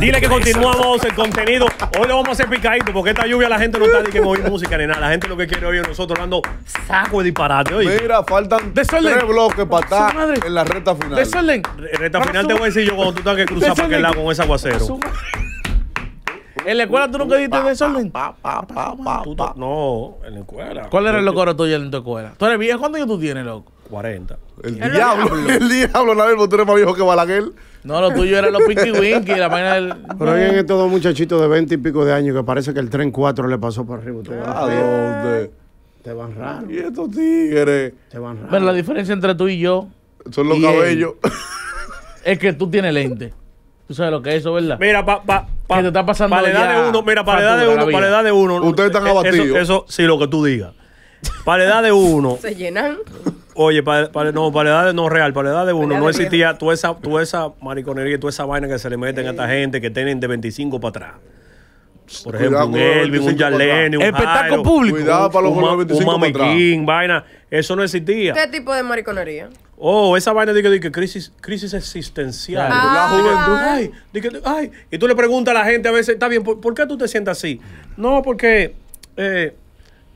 Dile que continuamos el contenido. Hoy lo vamos a hacer picadito porque esta lluvia la gente no está ni que oír música ni nada. La gente lo que quiere oír nosotros dando saco de disparate. hoy. Mira, faltan tres bloques para estar en la recta final. Desorden. Recta final te voy a decir yo cuando tú tengas que cruzar para aquel lado con ese aguacero. ¿En la escuela tú nunca diste desorden? No, en la escuela. ¿Cuál era el locoro tuyo en tu escuela? ¿Tú eres viejo? ¿Cuántos años tú tienes, loco? 40. El, diablo. El diablo, tú eres más viejo que Balaguer. No, lo tuyo era los Pinky Winky, la vaina del. Pero hay estos dos muchachitos de 20 y pico de años que parece que el tren 4 le pasó por arriba. ¿A ah, dónde? Te van raro. ¿Y estos tigres? Te van raro. Pero la diferencia entre tú y yo. Son los cabellos. es que tú tienes lente. Tú sabes lo que es eso, ¿verdad? Mira, pa, pa, pa te está pasando para la edad de uno, mira, para la edad de uno, para la edad de uno. Ustedes están eh, abatidos. Eso, eso sí, lo que tú digas. Para la edad de uno. Se llenan. Oye, para, no, para la edad de, no real, para la edad de uno, no existía toda esa, toda esa mariconería, toda esa vaina que se le meten a esta gente que tienen de 25 para atrás. Por ejemplo, un Elvis, un Yalene, un Espectáculo público. Cuidado para los un, 25 para atrás. Un mamiquín, vaina. Eso no existía. ¿Qué tipo de mariconería? Oh, esa vaina de que, que crisis, crisis existencial. Ay, que, ay. Y tú le preguntas a la gente a veces, está bien, ¿por, qué tú te sientes así? No, porque... Eh,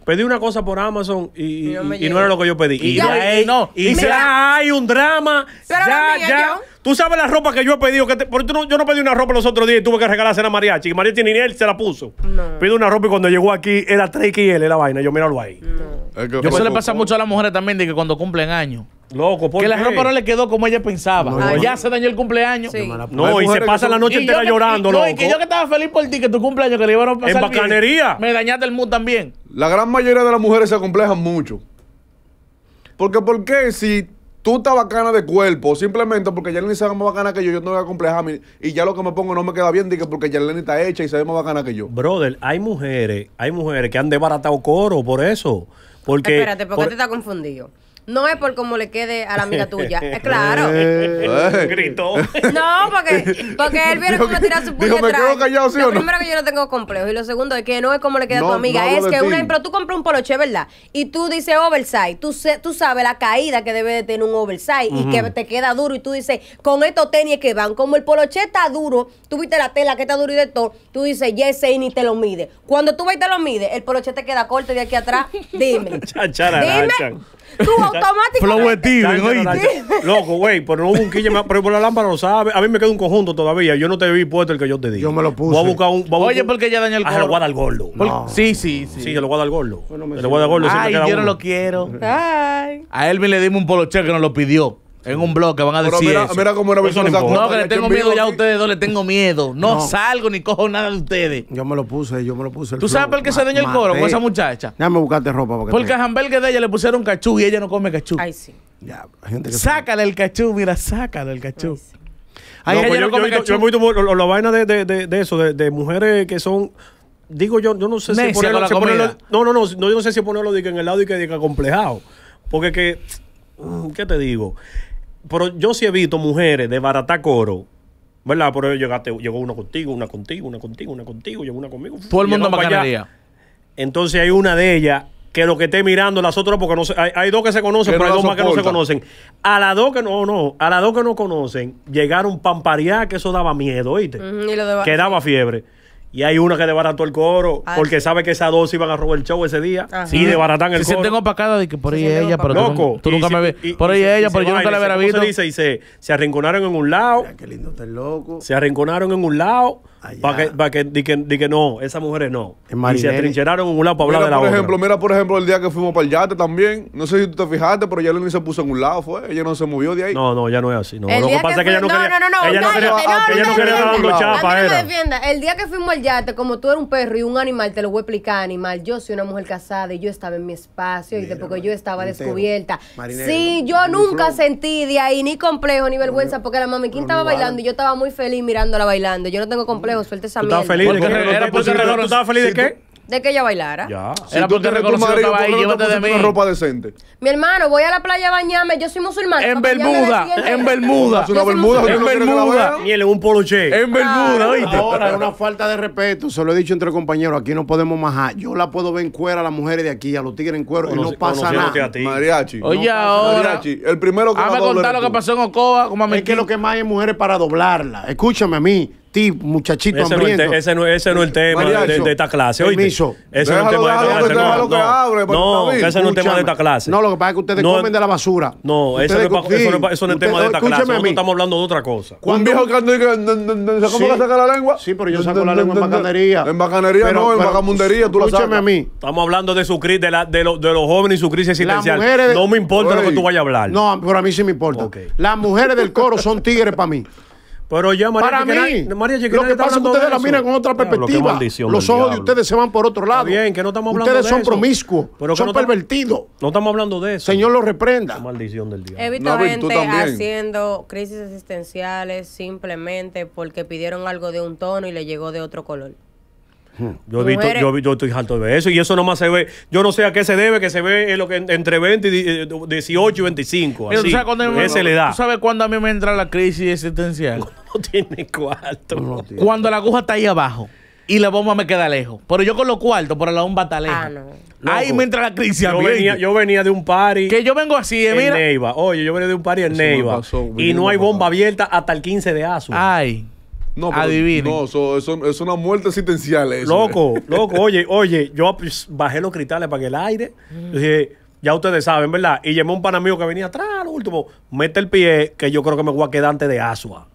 Pedí una cosa por Amazon y, no era lo que yo pedí. Y, ya, hay, hay un drama. Ya, ya. Tú sabes la ropa que yo he pedido. Que yo no pedí una ropa los otros días y tuve que regalársela a Mariachi. Y Mariachi ni él se la puso. No. una ropa y cuando llegó aquí era 3 él la vaina. Yo míralo ahí. Eso le pasa mucho a las mujeres también de que cuando cumplen años Loco, porque. Que la ropa no le quedó como ella pensaba. ya se dañó el cumpleaños. No, y se pasa la noche entera llorando, No, y que yo que estaba feliz por ti, que tu cumpleaños que le iban a pasar. En bacanería. me dañaste el mood también. La gran mayoría de las mujeres se acomplejan mucho. Porque, ¿por qué si tú estás bacana de cuerpo, simplemente porque ni se ve más bacana que yo, yo no voy a complejar y ya lo que me pongo no me queda bien, dije, porque Yarlene está hecha y se ve más bacana que yo. Brother, hay mujeres, hay mujeres que han desbaratado coro por eso. Porque, Espérate, ¿por qué te está confundido. No es por cómo le quede a la amiga tuya. es claro. Eh. Gritó. No, porque, porque él viene cómo tirar su puño atrás. Me callado, ¿sí lo o no? primero que yo no tengo complejo. Y lo segundo es que no es como le queda a tu amiga. es que, un ejemplo, tú compras un poloche, ¿verdad? Y tú dices oversize. Tú, tú sabes la caída que debe de tener un oversize y que te queda duro. Y tú dices, con estos tenis que van, como el poloche está duro, tú viste la tela que está duro y de todo, tú dices, yes, y ni te lo mide. Cuando tú vas y te lo mides el poloche te queda corto de aquí atrás. Dime. Dime automático. Loco, güey, pero no hubo un quille, pero por la lámpara lo sabe. A mí me queda un conjunto todavía. Yo no te vi puesto el que yo te di. Yo me lo puse. Voy a buscar un. a Oye, porque ya dañó el gordo. Ah, se lo voy al gordo. Sí, sí, sí. Sí, se lo voy a dar al gordo. Ay, yo no lo quiero. Ay. A él me le dimos un poloche que nos lo pidió en un blog que van a decir mira, cómo era persona. no, no, que le tengo miedo ya a ustedes dos, le tengo miedo. No, salgo ni cojo nada de ustedes. Yo me lo puse, yo me lo puse. ¿Tú sabes por qué se dañó el coro con esa muchacha? Déjame buscarte ropa porque. Porque a Jambergue de ella le pusieron cachú y ella no come cachú. Ay, sí. Ya, gente que. Sácale el cachú, mira, sácale el cachú. Ay, pues No, yo, no yo, la vaina de, eso, de, mujeres que son. Digo yo, yo no sé si ponerlo. no, no, no, yo no sé si ponerlo en el lado y que, diga complejado Porque que. Mm, ¿Qué te digo? pero yo sí he visto mujeres de barata coro. ¿Verdad? Por eso llegó una contigo, una contigo, una contigo, una contigo, llegó una conmigo. Todo el mundo Entonces hay una de ellas que lo que esté mirando las otras, porque no hay, dos que se conocen, pero hay dos más que no se conocen. A las dos que no, no, a las dos que no conocen, llegaron pamparear que eso daba miedo, ¿oíste? que daba fiebre. Y hay una que desbarató el coro ah. porque sabe que esas dos iban a robar el show ese día sí y desbaratan el coro. coro. Se sienten opacadas de que por ahí ella, pero Loco. tú, nunca me ves. por ahí ella, pero yo nunca la hubiera visto. Se dice y se, se arrinconaron en un lado. qué lindo está el loco. Se arrinconaron en un lado para que, que, no, esas mujeres no. Y se atrincheraron en un lado para hablar de la por otra. Ejemplo, mira, por ejemplo, el día que fuimos para el yate también. No sé si tú te fijaste, pero ya se puso en un lado, fue. Ella no se movió de ahí. No, no, ya no es así. No. Lo que pasa es que ella no No, no, no, no ella no quería dar El día que fuimos al yate, como tú eres un perro y un animal, te lo voy a explicar, animal. Yo soy una mujer casada y yo estaba en mi espacio y porque yo estaba descubierta. Sí, yo nunca sentí de ahí ni complejo ni vergüenza porque la quien estaba bailando y yo estaba muy feliz mirándola bailando. Yo no tengo complejo suelte ¿Tú estabas feliz? feliz de qué? De que ella bailara. Ya. Si tú porque que una ropa decente? Mi hermano, voy a la playa a bañarme. Yo soy musulmán. En Bermuda, en Bermuda. Es una bermuda, En Bermuda. en un poloche. En Bermuda, ¿oíste? Ahora, es una falta de respeto, se lo he dicho entre compañeros, aquí no podemos majar. Yo la puedo ver en cuero a las mujeres de aquí, a los tigres en cuero, y no pasa nada. Mariachi. Oye, ahora. Mariachi, el primero que me a contar lo que pasó en Ocoa Es que lo que más hay en mujeres para doblarla. Escúchame a mí muchachito ese No es ese, no, es el tema de, esta clase. Ese no es el tema de esta clase. No, ese no es el tema de esta clase. No, lo que pasa es que ustedes comen de la basura. No, eso no, es, el tema de esta clase. Nosotros estamos hablando de otra cosa. Un viejo que ¿Cómo saca la lengua? Sí, pero yo saco la lengua en bacanería. En bacanería no, en bacamundería. Tú la sacas. a mí. Estamos hablando de su crisis, de los jóvenes y su crisis existencial. No me importa lo que tú vayas a hablar. No, pero a mí sí me importa. Las mujeres del coro son tigres para mí. Pero ya María Para mí, lo que pasa es que ustedes la miran con otra perspectiva. Los ojos de ustedes se van por otro lado. bien, que no estamos hablando ustedes son promiscuos, son pervertidos. No estamos hablando de eso. Señor, lo reprenda. maldición del diablo. He visto gente haciendo crisis existenciales simplemente porque pidieron algo de un tono y le llegó de otro color. Hmm. Yo, he visto, yo, estoy harto de eso y eso nomás se ve. Yo no sé a qué se debe que se ve lo que, entre 20 y 18 eh, y 25. Así, le da. ¿Tú sabes cuándo a mí me entra la crisis existencial? Cuando no tiene cuarto. cuando la aguja está ahí abajo y la bomba me queda lejos. Pero yo con los cuartos, por la bomba está lejos. Ah, ahí me entra la crisis. Yo venía, yo venía de un party. Que yo vengo así, eh, Neiva. Oye, yo venía de un party en Neiva. y no hay bomba abierta hasta el 15 de Azul. Ay. No, No, es una muerte existencial. Eso, loco, loco. Oye, oye, yo bajé los cristales para que el aire. Mm. Dije, ya ustedes saben, ¿verdad? Y a un pan amigo que venía atrás, lo último. Mete el pie, que yo creo que me voy a quedar antes de Asua.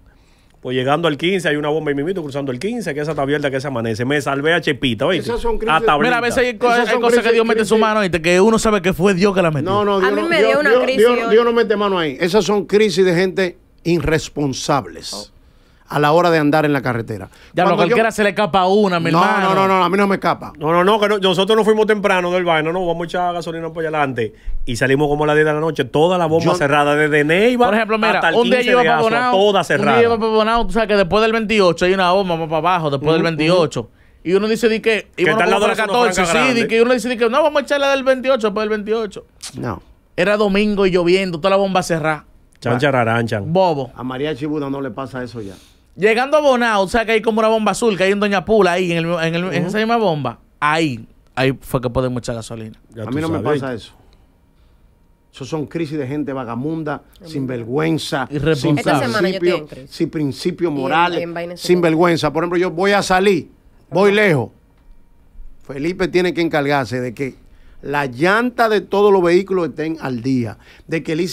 Pues llegando al 15, hay una bomba y mito cruzando el 15, que esa está abierta, que se amanece. Me salvé a Chepita, oye. Esas son crisis. Mira, a veces hay, cosas que Dios mete su mano y que uno sabe que fue Dios que la metió. No, no, a mí me dio una crisis. Dios, no mete mano ahí. Esas son crisis de gente irresponsables. Oh a la hora de andar en la carretera. Ya cualquiera se le escapa una, mi no, hermano. No, no, no, a mí no me escapa. No, no, no, que nosotros nos fuimos temprano del baño, no, vamos a echar gasolina por adelante y salimos como a las 10 de la noche, toda la bomba cerrada desde Neiva. Por ejemplo, mira, hasta el un día yo toda Un día tú sabes que después del 28 hay una bomba más para abajo, después del 28. Mm, mm. Y uno dice di que. Y uno de la 14, sí, di que uno dice di que no, vamos a echar la del 28 después del 28. No. Era domingo y lloviendo, toda la bomba cerrada. chancha chancha Bobo. A María Chibuda no le pasa eso ya. Llegando a Bonao, o sea que hay como una bomba azul, que hay un Doña Pula ahí, en, el, esa misma bomba. Ahí, ahí fue que podemos echar gasolina. a mí no me pasa eso. Eso son crisis de gente vagamunda, vergüenza, sin principio, sin principios morales, sin vergüenza. Por ejemplo, yo voy a salir, voy lejos. Felipe tiene que encargarse de que la llanta de todos los vehículos estén al día, de que el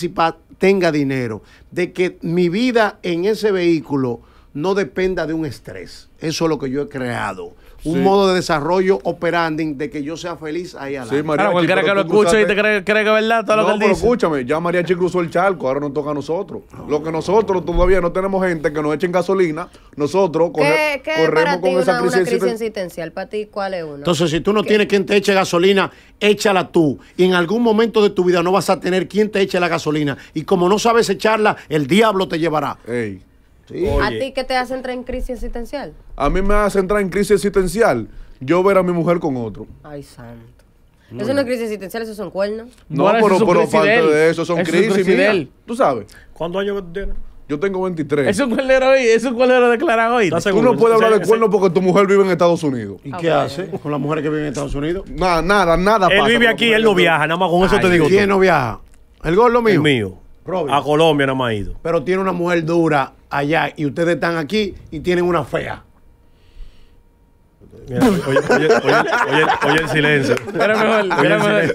tenga dinero, de que mi vida en ese vehículo no dependa de un estrés. Eso es lo que yo he creado. Un modo de desarrollo operandi de que yo sea feliz ahí adelante. Sí, María cualquiera que lo escuche y te cree, que es verdad todo lo que él pero escúchame, ya Mariachi cruzó el charco, ahora nos toca a nosotros. Lo que nosotros todavía no tenemos gente que nos echen gasolina, nosotros corre, ¿Qué, qué corremos para ti con una, crisis, una existencial. ¿Para ti cuál es una? Entonces, si tú no tienes quien te eche gasolina, échala tú. Y en algún momento de tu vida no vas a tener quien te eche la gasolina. Y como no sabes echarla, el diablo te llevará. Ey. ¿A ti qué te hace entrar en crisis existencial? A mí me hace entrar en crisis existencial yo ver a mi mujer con otro. Ay, santo. Eso no es crisis existencial, eso son cuernos. No, no pero, aparte de eso, son crisis. tú sabes. ¿Cuántos años tienes? Yo tengo 23. ¿Eso un era hoy? ¿Eso cuál era declarado hoy? Tú no puedes hablar de cuernos porque tu mujer vive en Estados Unidos. ¿Y ah, qué hace con la mujer que vive en Estados Unidos? Nada, nada, nada. Él vive aquí, él no viaja. Nada más con eso te digo. ¿Quién no viaja? El gol lo mío. El mío. A Colombia no me ha ido. Pero tiene una mujer dura allá y ustedes están aquí y tienen una fea. oye, oye, oye, oye, el silencio. Era mejor, era mejor,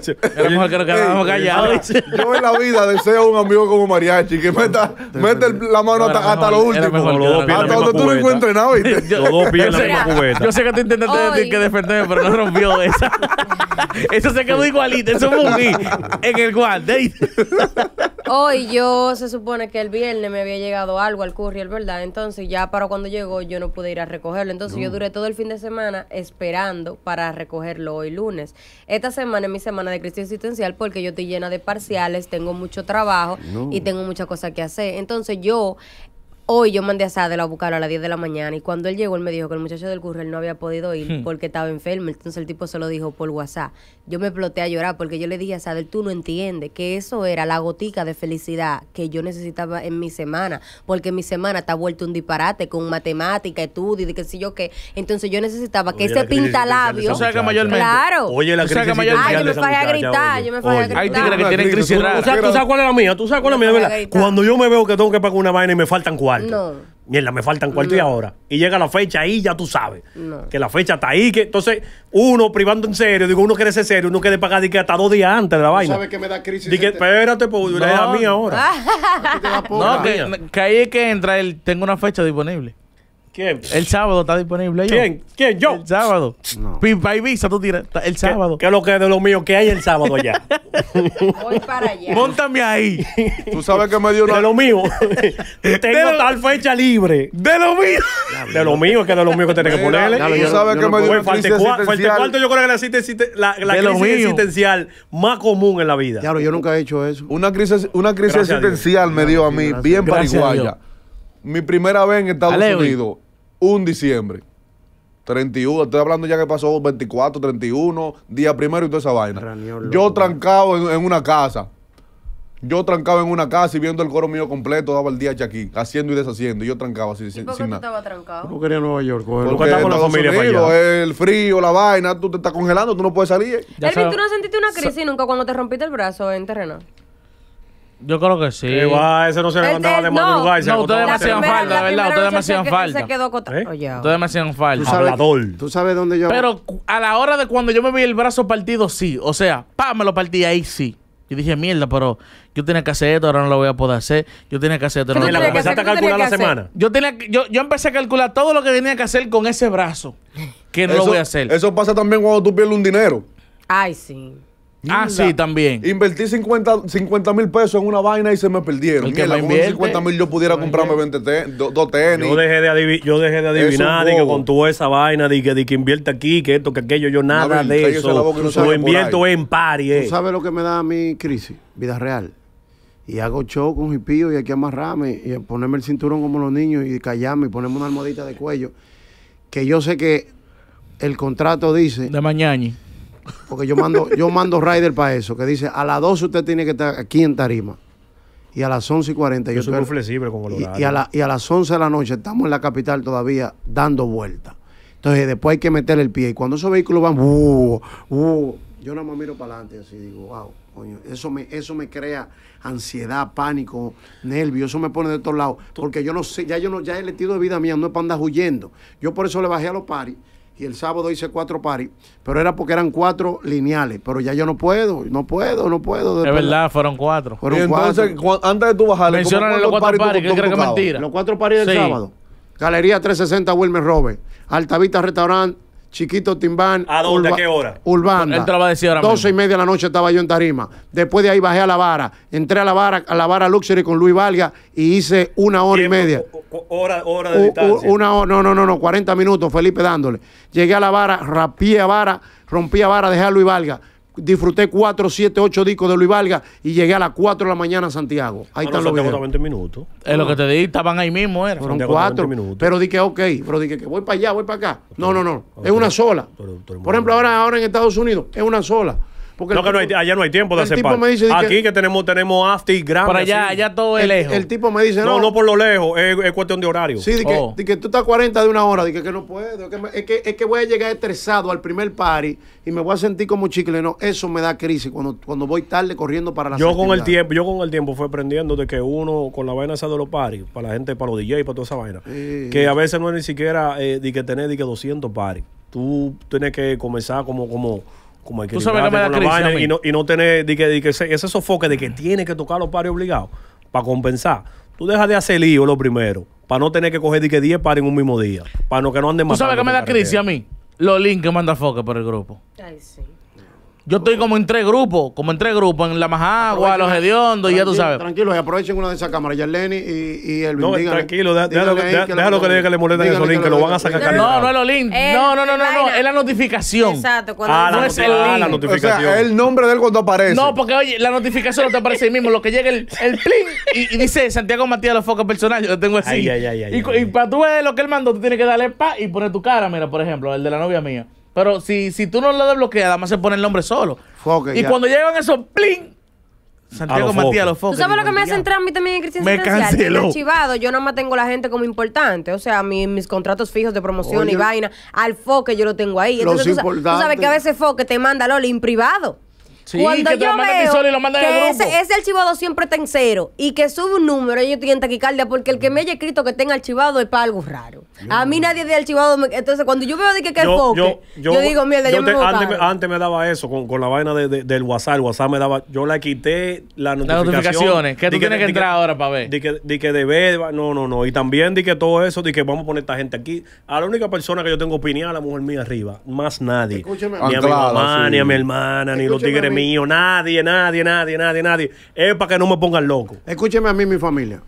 que nos quedáramos callados. Yo en la vida deseo un amigo como Mariachi que meta, la mano hasta, hasta lo último. Hasta donde tú no encuentres nada, Los dos pies en la misma Yo sé que tú intentaste que defenderme, pero no rompió esa. eso se quedó igualito. Eso es un en el guante. Hoy yo se supone que el viernes me había llegado algo al courier, ¿verdad? Entonces ya para cuando llegó yo no pude ir a recogerlo. Entonces yo duré todo el fin de semana esperando para recogerlo hoy lunes. Esta semana es mi semana de crisis existencial porque yo estoy llena de parciales, tengo mucho trabajo y tengo muchas cosas que hacer. Entonces yo Hoy yo mandé a Sadel a buscarlo a las 10 de la mañana y cuando él llegó, él me dijo que el muchacho del currel no había podido ir hmm. porque estaba enfermo. Entonces el tipo se lo dijo por WhatsApp. Yo me exploté a llorar porque yo le dije a Sadel, tú no entiendes que eso era la gotica de felicidad que yo necesitaba en mi semana, porque mi semana está vuelto un disparate con matemática, estudio y que sé yo qué. Entonces yo necesitaba que ese pintalabio. que mayormente. Claro. Oye, la crisis. yo me fajé a gritar, yo me fajé a gritar. Hay tigres que tienen crisis rara. ¿Tú la mía? ¿Tú sabes cuál es la mía? Cuando yo me veo que tengo que pagar una vaina y me faltan cuatro Mierda, me faltan cuarto y ahora. Y llega la fecha ahí, ya tú sabes. Que la fecha está ahí. Que, entonces, uno privando en serio, digo, uno quiere ser serio, uno quiere pagar que hasta dos días antes de la vaina. ¿Sabes que me da crisis? Este- espérate, pues, es a mí ahora. no, que, ahí es que entra el, tengo una fecha disponible. El sábado está disponible. ¿Quién? ¿Quién? Yo. El sábado. visa, tú tienes El sábado. ¿Qué, es lo que es de lo mío qué hay el sábado allá? Voy para allá. Póntame ahí. Tú sabes que me dio una. De lo mío. Tengo tal fecha libre. De lo mío. De lo mío, que de lo mío que tienes que ponerle. Tú sabes que me dio yo creo que la, la, la crisis existencial más común en la vida. Claro, yo nunca he hecho eso. Una crisis, una crisis existencial me dio a mí, bien paraguaya mi primera vez en Estados Unidos un diciembre. 31, estoy hablando ya que pasó 24, 31, día primero y toda esa vaina. yo trancado en, una casa. Yo trancaba en una casa y viendo el coro mío completo, daba el día aquí, haciendo y deshaciendo. Y yo trancaba sin, sin, nada por qué Estaba trancado? No quería Nueva York, Coger. Porque con la familia allá. El frío, la vaina, tú te estás congelando, tú no puedes salir. Elvin, ¿tú no sentiste una crisis nunca cuando te rompiste el brazo en terreno? Yo creo que sí. Que ese no se este levantaba de madrugada. No, se no ustedes me hacían falta, la ¿verdad? Ustedes me hacían falta. ¿Eh? Ustedes me hacían falta. Tú sabes, ¿Tú sabes dónde yo... Pero a la hora de cuando yo me vi el brazo partido, sí. O sea, pa, me lo partí ahí, sí. Yo dije, mierda, pero yo tenía que hacer esto, ahora no lo voy a poder hacer. Yo tenía que hacer esto. No lo empezaste a calcular la semana? Yo, tenía, yo, yo empecé a calcular todo lo que tenía que hacer con ese brazo, que no lo voy a hacer. Eso pasa también cuando tú pierdes un dinero. Ay, sí. Ah, sí, también. Invertí 50 mil pesos en una vaina y se me perdieron. 50 mil yo pudiera comprarme 20 tenis. Yo dejé de, adivinar que con tu esa vaina, de que, que invierte aquí, que esto, que aquello, yo nada de eso. Lo invierto en pari. ¿Tú sabes lo que me da a crisis? Vida real. Y hago show con jipío y hay que amarrarme y ponerme el cinturón como los niños y callarme y ponerme una almohadita de cuello. Que yo sé que el contrato dice... De mañana porque yo mando, yo mando rider para eso, que dice, a las 12 usted tiene que estar aquí en Tarima. Y a las 11 y 40. Yo, soy muy flexible con y, y, a y a las 11 de la noche estamos en la capital todavía dando vuelta Entonces después hay que meter el pie. Y cuando esos vehículos van, uh, uh, yo nada más miro para adelante así digo, wow, coño, eso me, eso me crea ansiedad, pánico, nervio, eso me pone de todos lados. Porque yo no sé, ya yo no, ya el estilo de vida mía no es para andar huyendo. Yo por eso le bajé a los paris y el sábado hice cuatro paris, pero era porque eran cuatro lineales, pero ya yo no puedo, no puedo, no puedo. Es verdad, fueron cuatro. Fueron y entonces, antes de tú bajar, mencionan los cuatro paris, que crees que mentira. Los cuatro paris del sábado. Galería 360 Wilmer Robert, Altavista Restaurant Chiquito Timbán. ¿A dónde? ¿A qué hora? Urbana. Él a 12 y media de la noche estaba yo en Tarima. Después de ahí bajé a la vara. Entré a la vara, a la vara Luxury con Luis Valga y hice una hora y media. Hora, hora de distancia. Una hora, no, no, no, no, 40 minutos, Felipe dándole. Llegué a la vara, rapié a vara, rompí a vara, dejé a Luis Valga disfruté 4, 7, 8 discos de Luis Valga y llegué a las 4 de la mañana a Santiago. Ahí están los 20 minutos. Es lo que te di, estaban ahí mismo, era. Fueron 4 minutos. Pero dije, ok, pero voy para allá, voy para acá. No, no, no, es una sola. Por ejemplo, ahora, ahora en Estados Unidos, es una sola. Porque no, que hay, allá no hay tiempo de hacer dice... Aquí que, tenemos, tenemos after grande. Para allá, allá todo es el, lejos. El tipo me dice, no. No, por lo lejos, es, cuestión de horario. Sí, de que, oh. tú estás 40 de una hora, de que, no puedo. Es que, es que voy a llegar estresado al primer party y me voy a sentir como chicle. No, eso me da crisis cuando, cuando voy tarde corriendo para la Yo con el tiempo, yo con el tiempo fui aprendiendo de que uno, con la vaina esa de los paris, para la gente, para los DJs, para toda esa vaina, que a veces no es ni siquiera Di eh, de que tener de que 200 paris. Tú tienes que comenzar como, como ¿Tú sabes que me da vaina y, no, y no, tener de que, de que ese, sofoque de que tiene que tocar los pares obligados para compensar. Tú dejas de hacer lío lo primero, para no tener que coger de que 10 pares en un mismo día, para no que no anden más. ¿Tú sabes que me da crisis a mí? Los links que manda Foque por el grupo. Ay, sí. Yo estoy como en tres grupos, como en tres grupos, en la Majagua, los hediondos, y ya tú sabes. Tranquilo, aprovechen una de esas cámaras, Lenny y, y el No, tranquilo, déjalo que, le diga que le molesta esos links, que lo van a sacar No, no es los links. Eh, no, no, no, no, es la notificación. Exacto, cuando ah, no es el ah, la notificación. O el nombre de él cuando aparece. No, porque oye, la notificación no te aparece ahí mismo, lo que llega el, el plin y, dice Santiago Matías los focos personales yo tengo así. y, para tú ver lo que él manda tú tienes que darle pa y poner tu cara, mira, por ejemplo, el de la novia mía. Pero si, si tú no lo desbloqueas, Además más se pone el nombre solo. y cuando llegan esos plin, Santiago Matías los focos. ¿Tú sabes lo que me hacen mí también en Cristian Me canceló. chivado yo nada más tengo la gente como importante. O sea, mis contratos fijos de promoción y vaina. Al foque yo lo tengo ahí. Entonces, tú, sabes que a veces foque te manda Loli en privado. Cuando yo Ese, archivado siempre está en cero y que sube un número, yo estoy en taquicardia porque el que me haya escrito que tenga archivado es para algo raro. a mí nadie de archivado. entonces, cuando yo veo de que, es yo, yo, digo, mierda, yo, me voy antes, me, antes me daba eso con, la vaina del WhatsApp. El WhatsApp me daba. Yo la quité la Las notificaciones. que tienes que entrar ahora para ver. Di que, di que No, no, no. Y también di que todo eso, di que vamos a poner esta gente aquí. A la única persona que yo tengo opinión, a la mujer mía arriba. Más nadie. Ni a mi mamá, ni a mi hermana, ni los tigres mío, nadie, nadie, nadie, nadie, nadie. Es para que no me pongan loco. Escúcheme a mí, mi familia.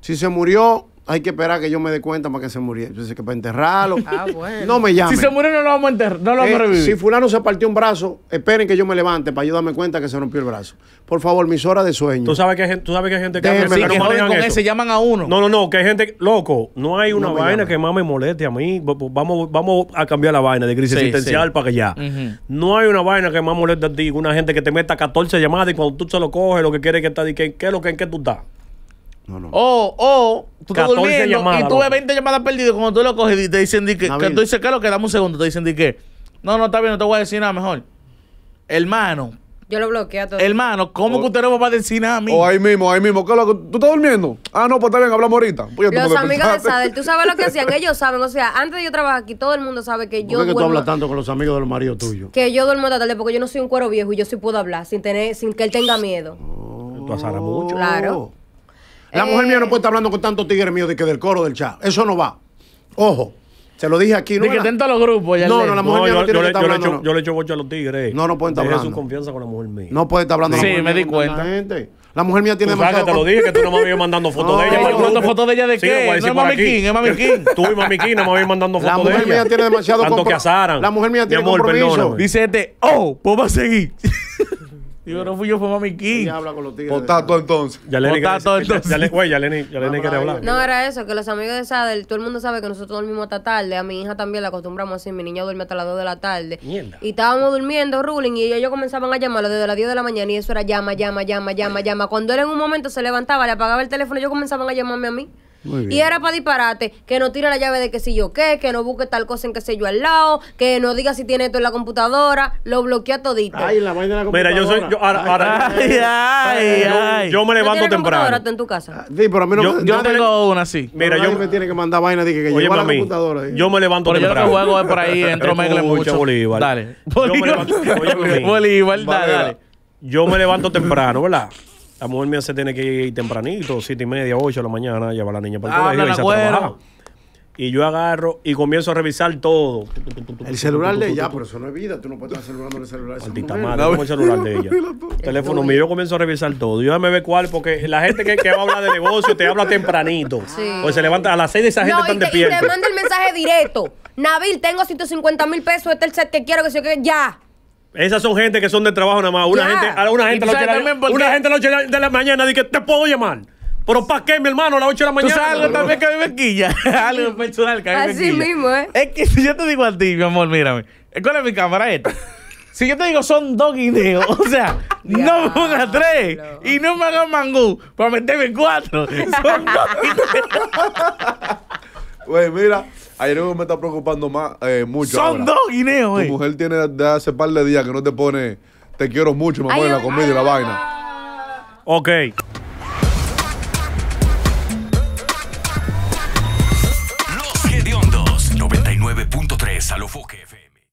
Si se murió hay que esperar que yo me dé cuenta para que se muriera. para enterrarlo. Ah, no me llamen. Si se muere no lo vamos a enterrar, no lo vamos eh, Si fulano se partió un brazo, esperen que yo me levante para yo darme cuenta que se rompió el brazo. Por favor, mis horas de sueño. Tú sabes que hay gente, sabes que hay gente que, no con llaman a uno. No, no, no, que hay gente, loco, no hay una vaina que más me moleste a mí. Vamos, vamos a cambiar la vaina de crisis existencial para que ya. No hay una vaina que más moleste a ti, una gente que te meta 14 llamadas y cuando tú se lo coges, lo que quiere que está, ¿qué es lo que en qué tú estás? No, no. O, o tú estás durmiendo llamadas, y tuve 20 llamadas perdidas. Cuando tú lo coges y te dicen di que, que tú dices, lo que dame un segundo. Te dicen di que no, no está bien, no te voy a decir nada mejor. Hermano. Yo lo bloqueo a todo. Hermano, ¿cómo que usted no va a decir nada a mí? O ahí mismo, ahí mismo. ¿Tú estás durmiendo? Ah, no, pues está bien, hablamos ahorita. Pues los amigos de Sadel, ¿tú sabes lo que hacían? Ellos saben. O sea, antes de yo trabajar aquí, todo el mundo sabe que yo. ¿Por duermo, que tú hablas tanto con los amigos del marido tuyo? Que yo duermo hasta tarde porque yo no soy un cuero viejo y yo sí puedo hablar sin, tener, sin que él tenga miedo. Oh. tú asaras mucho. Claro. La mujer mía no eh. puede estar hablando con tantos tigres míos de que del coro del chat. Eso no va. Ojo. Se lo dije aquí, ¿no? De que los grupos. Ya no, no, la mujer mía no tiene yo, que estar yo hablando. Le echo, Yo le echo bocho a los tigres. No, no pueden estar hablando. hablando. su confianza con la mujer mía. No puede estar hablando Sí, la mujer me di cuenta. La, mujer mía tiene más. que te lo dije que tú no me habías mandando fotos de ella. ¿Te mandando fotos de ella de qué? no es Mami King, es Mami Tú y Mami no me habías mandando fotos de ella. La mujer mía tiene demasiado compromiso. Tanto que Sara. La mujer mía tiene compromiso. Dice este, oh, pues va a seguir. Digo, no fui yo, fue Mami King. habla pues entonces. Ya le Potato pues entonces. Ya, hablar. No, era eso, que los amigos de Sadel, todo el mundo sabe que nosotros dormimos hasta tarde. A mi hija también la acostumbramos así. Mi niña duerme hasta las 2 de la tarde. Mierda. Y estábamos durmiendo, ruling, y ellos, comenzaban a llamarlo desde las 10 de la mañana. Y eso era llama, llama, llama, llama, llama. Cuando él en un momento se levantaba, le apagaba el teléfono, ellos comenzaban a llamarme a mí. Y era para disparate, que no tire la llave de que si yo qué, que no busque tal cosa en que sé yo al lado, que no diga si tiene esto en la computadora, lo bloquea todito. Mira, yo soy yo ahora, ahora ay, ay, ay, yo, yo, me levanto temprano. en tu casa? Ah, sí, pero a mí no, yo, tengo una así. Mira, yo me tiene que mandar vaina de que, yo oye, la computadora. Yo me levanto temprano. Yo juego por ahí, entro mucho. Bolívar. Dale. me levanto, dale. Yo me levanto temprano, ¿verdad? La mujer mía se tiene que ir tempranito, siete y media, ocho de la mañana, llevar a la niña para el ah, colegio y se Y yo agarro y comienzo a revisar todo. El celular de ella, pero eso no es vida. Tú no puedes estar celular el celular. Maldita madre, el celular de ella. teléfono mío, yo comienzo a revisar todo. Yo me ve cuál, porque la gente que, que va a hablar de negocio te habla tempranito. Pues se levanta a las seis de esa gente está tan de Y te manda el mensaje directo. Nabil, tengo 150 mil pesos, este es el set que quiero que se yo ya. Esas son gente que son de trabajo nada más. Una gente, a gente, una gente las 8 de la mañana dice, te puedo llamar. Pero ¿para qué, mi hermano? A las 8 de la mañana. ¿Tú sabes algo también que me algo personal Así mismo, ¿eh? Es que si yo te digo a ti, mi amor, mírame. ¿Cuál es mi cámara esta? Si yo te digo son dos guineos, o sea, no me pongas tres y no me hagas mangú para meterme cuatro. Son dos guineos. Güey, mira, ayer me está preocupando más, eh, mucho. Son dos guineos, güey. Tu mujer tiene de hace par de días que no te pone te quiero mucho, me en la comida y la vaina. Ok.